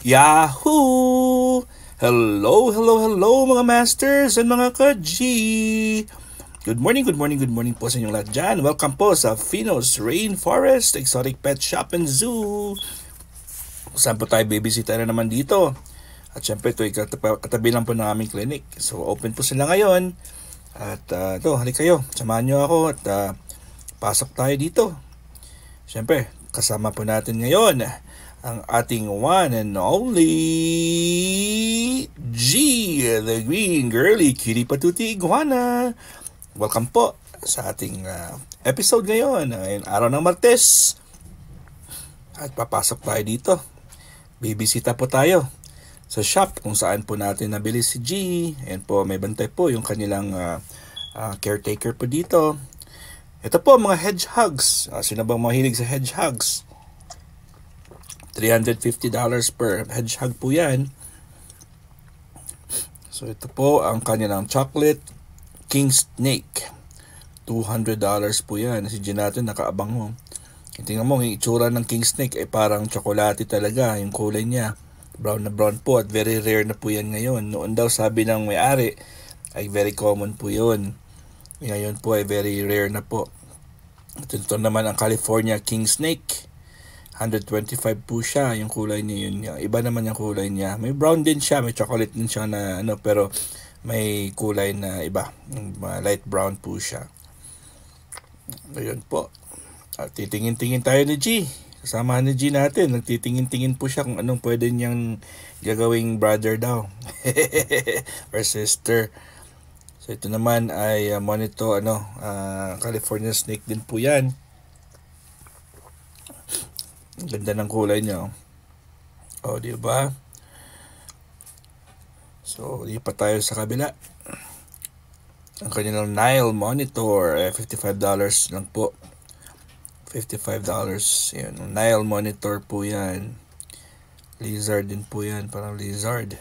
Yahoo! Hello, hello, hello mga masters and mga ka-G! Good morning, good morning, good morning po sa inyong lahat dyan. Welcome po sa Finos Rainforest Exotic Pet Shop and Zoo. Saan po tayo babysitter na naman dito? At syempre ito ay katabi lang po ng aming clinic. So open po sila ngayon. At uh, ito, halik kayo. Samahan nyo ako at uh, pasok tayo dito. Siyempre, kasama po natin ngayon ang ating one and only G, the Green Girly Kitty Patuti Iguana. Welcome po sa ating uh, episode ngayon, ah, ngayong araw ng Martes. At papasok tayo dito. Bibisita po tayo sa shop kung saan po natin nabili si G. Ayan po, may bantay po yung kanilang uh, uh, caretaker po dito. Ito po, mga hedgehogs. Uh, sino bang mahilig sa hedgehogs? $350 per hedgehog po yan. So ito po ang kanilang chocolate king snake. $200 po yan. Si Ginato nakaabang mo. Tingnan mo, yung itsura ng king snake ay eh, parang tsokolate talaga. Yung kulay niya, brown na brown po at very rare na po yan ngayon. Noon daw sabi ng may-ari ay very common po yun. Ngayon po ay very rare na po. Ito, ito naman ang California king snake. 125 po siya, yung kulay niya yun. Iba naman yung kulay niya. May brown din siya, may chocolate din siya na ano, pero may kulay na iba. Light brown po siya. Ayun po. At ah, titingin-tingin tayo ni G. Kasamahan ni G natin. Nagtitingin-tingin po siya kung anong pwede niyang gagawing brother daw. Or sister. So ito naman ay uh, ah, monito ano, uh, California snake din po yan. Ganda ng kulay niya. O, oh. oh, di ba? So, lipat tayo sa kabila. Ang kanilang Nile monitor, eh, $55 lang po. $55. Yan, Nile monitor po yan. Lizard din po yan, parang lizard.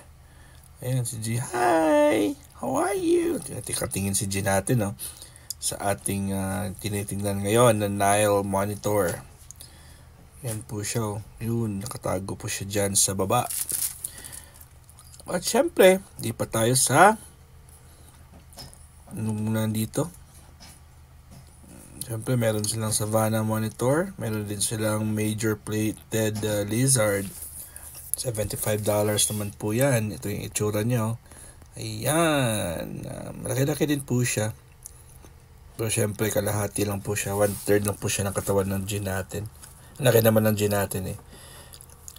Ayan, si G. Hi! How are you? Tikatingin si G natin, no? Oh, sa ating uh, tinitingnan ngayon na Nile monitor. Yan po siya. Oh. Yun, nakatago po siya dyan sa baba. At syempre, di pa tayo sa nung ano nandito. Siyempre, meron silang Savannah monitor. Meron din silang major plated uh, lizard. $75 naman po yan. Ito yung itsura nyo. Oh. Ayan. Uh, malaki-laki din po siya. Pero syempre, kalahati lang po siya. One third lang po siya ng katawan ng gin natin. Laki naman ng gin natin eh.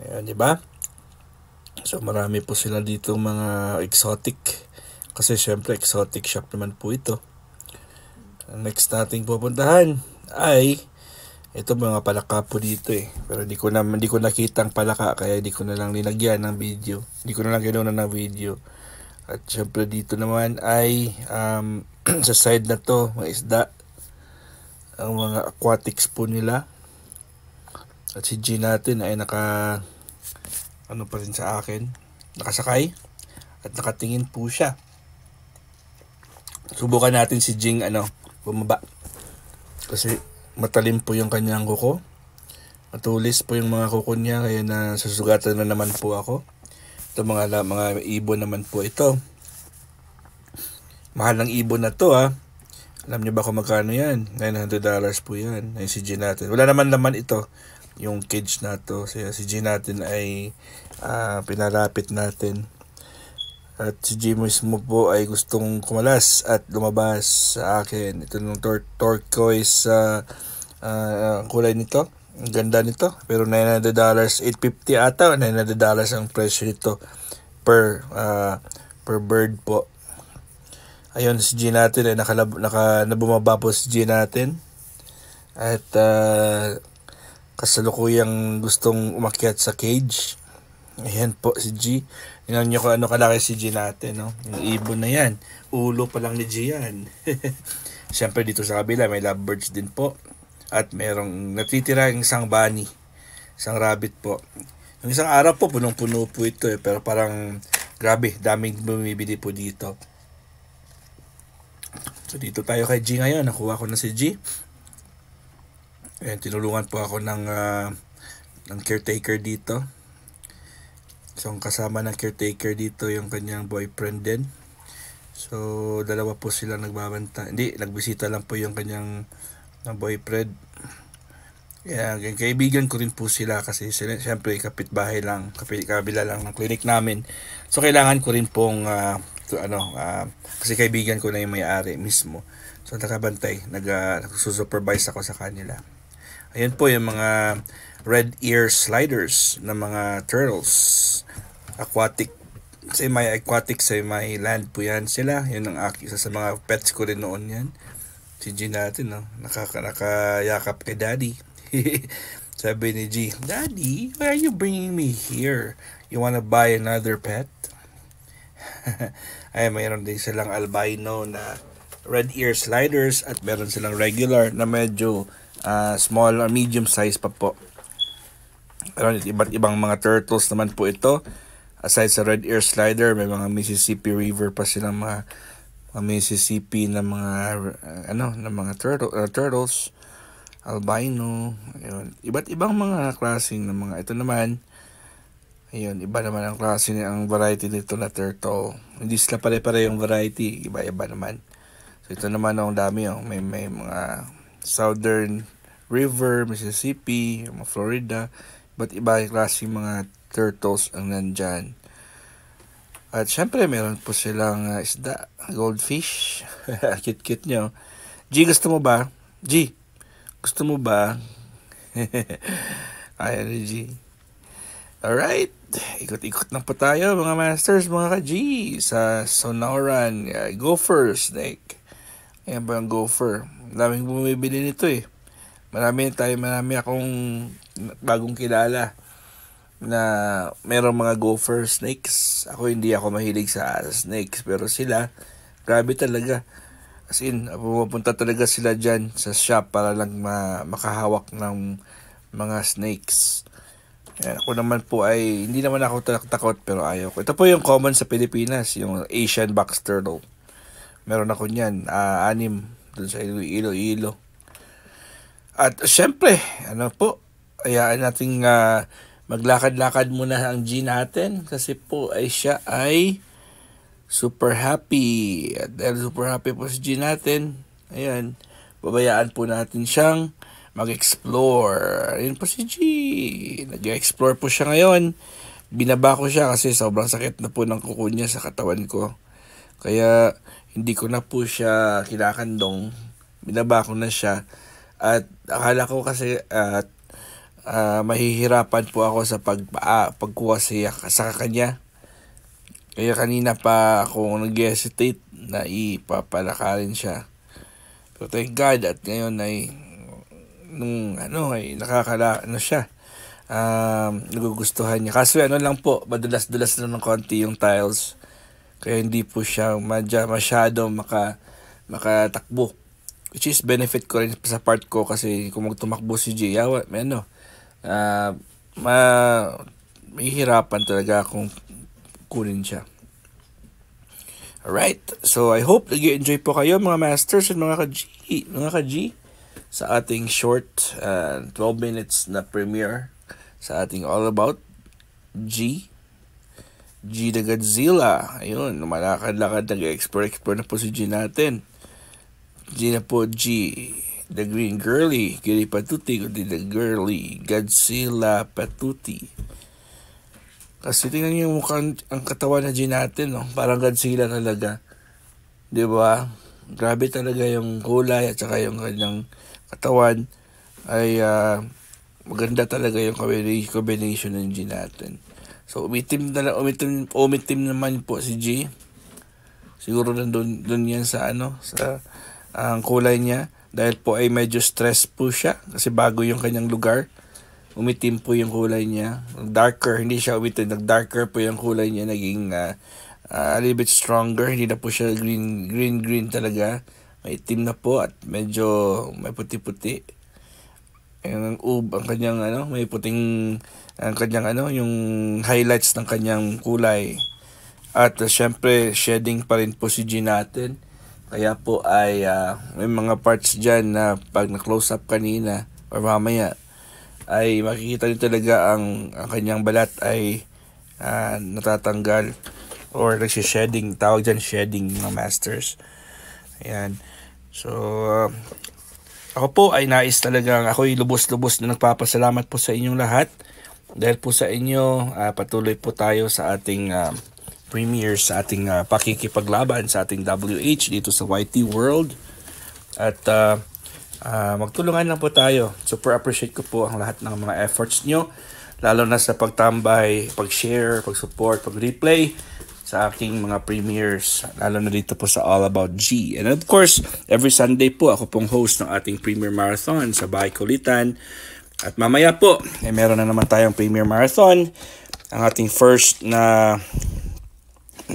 Ayan, di ba? So marami po sila dito mga exotic. Kasi syempre exotic shop naman po ito. Ang next nating pupuntahan ay ito mga palaka po dito eh. Pero di ko na di ko nakita ang palaka kaya di ko na lang linagyan ng video. Di ko na lang ginawa ng video. At syempre dito naman ay um, sa side na to, mga isda. Ang mga aquatics po nila. At si G natin ay naka ano pa rin sa akin, nakasakay at nakatingin po siya. Subukan natin si Jing ano, bumaba. Kasi matalim po yung kanyang kuko. Matulis po yung mga kuko niya kaya na susugatan na naman po ako. Ito mga mga ibon naman po ito. Mahal ng ibon na to ha. Ah. Alam niyo ba kung magkano yan? $900 dollars po yan. Ayun si Jing natin. Wala naman naman ito yung cage na to. Si, si G natin ay uh, pinalapit natin. At si G mismo po ay gustong kumalas at lumabas sa akin. Ito ng tor turquoise uh, uh, kulay nito. Ang ganda nito. Pero $900, dollars $850 ata. $900 ang presyo nito per uh, per bird po. Ayun, si G natin ay eh, nakalab, naka, nabumaba po si G natin. At uh, kasalukuyang gustong umakyat sa cage. Ayan po si G. Tingnan nyo kung ano kalaki si G natin. No? Yung ibon na yan. Ulo pa lang ni G yan. Siyempre dito sa kabila may lovebirds din po. At merong natitira yung isang bunny. Isang rabbit po. Yung isang araw po punong-puno po ito eh. Pero parang grabe daming bumibili po dito. So dito tayo kay G ngayon. Nakuha ko na si G. And eh, tinulungan po ako ng, uh, ng caretaker dito. So, ang kasama ng caretaker dito yung kanyang boyfriend din. So, dalawa po sila nagbabanta. Hindi, nagbisita lang po yung kanyang na boyfriend. Yeah, kaibigan ko rin po sila kasi sila, syempre kapitbahay lang, kapitbahay lang ng clinic namin. So kailangan ko rin pong uh, to, ano, uh, kasi kaibigan ko na yung may-ari mismo. So nakabantay, nag, uh, ako sa kanila. Ayan po yung mga red ear sliders ng mga turtles. Aquatic Say semi-aquatic, say semi-land po yan sila. Yun ang aki, isa sa mga pets ko rin noon yan. Si G natin, no? Nakaka, nakayakap kay Daddy. Sabi ni G, Daddy, why are you bringing me here? You wanna buy another pet? Ay, mayroon din silang albino na red ear sliders at meron silang regular na medyo uh, small or medium size pa po. Around iba't ibang mga turtles naman po ito. Aside sa red ear slider, may mga Mississippi River pa silang mga, mga Mississippi na mga uh, ano, na mga turtle, uh, turtles albino, ayun. Iba't ibang mga klaseng ng mga ito naman. Ayun, iba naman ang klase ni ang variety nito na turtle. Hindi sila pare-parehong variety, iba-iba naman. So ito naman ang dami oh, may may mga Southern River, Mississippi, mga Florida, But iba klase mga turtles ang nandyan. At syempre, meron po silang uh, isda, goldfish. Cute-cute nyo. G, gusto mo ba? G, gusto mo ba? Ayaw ni G. Alright, ikot-ikot na po tayo mga masters, mga ka-G sa Sonoran uh, Gopher Snake. Ayan ba yung gopher? Maraming bumibili nito eh. Marami tayo, marami akong bagong kilala na merong mga gopher snakes. Ako hindi ako mahilig sa snakes pero sila grabe talaga. As in, pupunta talaga sila dyan sa shop para lang ma- makahawak ng mga snakes. Yan, ako naman po ay, hindi naman ako takot pero ayaw ko. Ito po yung common sa Pilipinas, yung Asian box turtle. Meron ako niyan, uh, anim dun sa Iloilo. At syempre, ano po, ayaan nating uh, maglakad-lakad muna ang G natin kasi po ay siya ay super happy. At dahil super happy po si G natin, ayan, babayaan po natin siyang mag-explore. Ayan po si G. Nag-explore po siya ngayon. Binaba ko siya kasi sobrang sakit na po ng kuko niya sa katawan ko. Kaya hindi ko na po siya kinakandong. Binaba ko na siya. At akala ko kasi at uh, mahihirapan po ako sa pag uh, pagkuha siya sa kanya. Kaya kanina pa ako nag-hesitate na ipapalakarin siya. Pero thank God at ngayon ay nung ano ay nakakala ano siya. Um, nagugustuhan niya. Kaso ano lang po, madulas-dulas lang ng konti yung tiles. Kaya hindi po siya madya, masyado maka, makatakbo. Which is benefit ko rin sa part ko kasi kung magtumakbo si Jiyawa, may ano, uh, ma, mahihirapan talaga kung kunin siya. Alright, so I hope nag-enjoy po kayo mga masters at mga ka-G, mga ka-G sa ating short uh, ah, 12 minutes na premiere sa ating All About G G the Godzilla. Ayun, lumalakad-lakad. Nag-explore-explore na po si G natin. G na po G. The Green Girly. Kiri Patuti, kundi The Girly. Godzilla Patuti. Kasi tingnan niyo yung mukhang ang katawan na G natin. No? Parang Godzilla talaga. ba? Diba? Grabe talaga yung kulay at saka yung kanyang katawan. Ay uh, maganda talaga yung combination ng G natin. So, umitim, na, umitim, umitim naman po si G. Siguro nandun dun yan sa ano, sa ang uh, kulay niya. Dahil po ay medyo stress po siya kasi bago yung kanyang lugar. Umitim po yung kulay niya. Darker, hindi siya umitim. Nag-darker po yung kulay niya. Naging uh, uh, a little bit stronger. Hindi na po siya green, green, green talaga. May itim na po at medyo may puti-puti. Ang ub, ang kanyang ano, may puting ang kanyang ano, yung highlights ng kanyang kulay. At uh, syempre, shedding pa rin po si G natin. Kaya po ay uh, may mga parts dyan na pag na-close up kanina or mamaya ay makikita nyo talaga ang, ang kanyang balat ay uh, natatanggal or nagsishedding. Tawag dyan shedding mga masters. Ayan. So, uh, ako po ay nais talagang ako'y lubos-lubos na nagpapasalamat po sa inyong lahat dahil po sa inyo, uh, patuloy po tayo sa ating uh, premiere, sa ating uh, pakikipaglaban sa ating WH dito sa YT World. At uh, uh, magtulungan lang po tayo. Super appreciate ko po ang lahat ng mga efforts nyo, lalo na sa pagtambay, pag-share, pag-support, pag-replay sa aking mga premieres, lalo na dito po sa All About G. And of course, every Sunday po ako pong host ng ating premier marathon sa Bahay Kulitan at mamaya po, eh, meron na naman tayong Premier Marathon. Ang ating first na,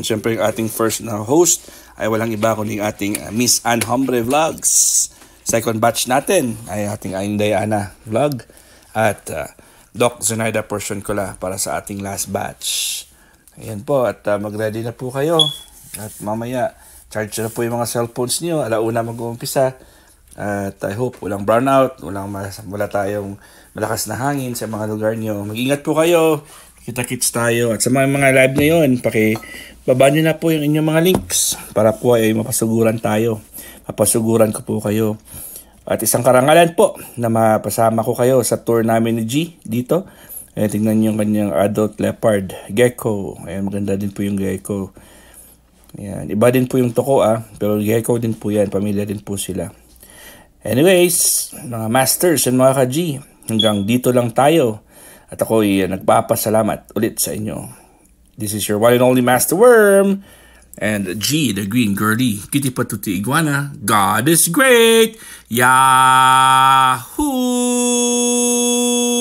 siyempre ang ating first na host ay walang iba kundi ating ah, Miss Ann Hombre Vlogs. Second batch natin ay ating Ainday Ana Vlog at uh, Doc Zenaida Portioncola para sa ating last batch. Ayan po at uh, mag-ready na po kayo at mamaya charge na po yung mga cellphones niyo. Alauna mag-uumpisa at I hope walang burnout, walang mas, wala tayong malakas na hangin sa mga lugar nyo. Mag-ingat po kayo. Kita-kits tayo. At sa mga, mga live na yun, paki baba nyo na po yung inyong mga links para po ay mapasuguran tayo. Mapasuguran ko po kayo. At isang karangalan po na mapasama ko kayo sa tour namin ni G dito. Ayan, eh, tingnan nyo yung kanyang adult leopard, gecko. Ayan, maganda din po yung gecko. Ayan, iba din po yung toko ah, pero gecko din po yan, pamilya din po sila. Anyways, mga masters and mga ka-G, hanggang dito lang tayo. At ako ay nagpapasalamat ulit sa inyo. This is your one and only Master Worm and G, the Green Girly, Kitty Patuti Iguana. God is great! Yahoo!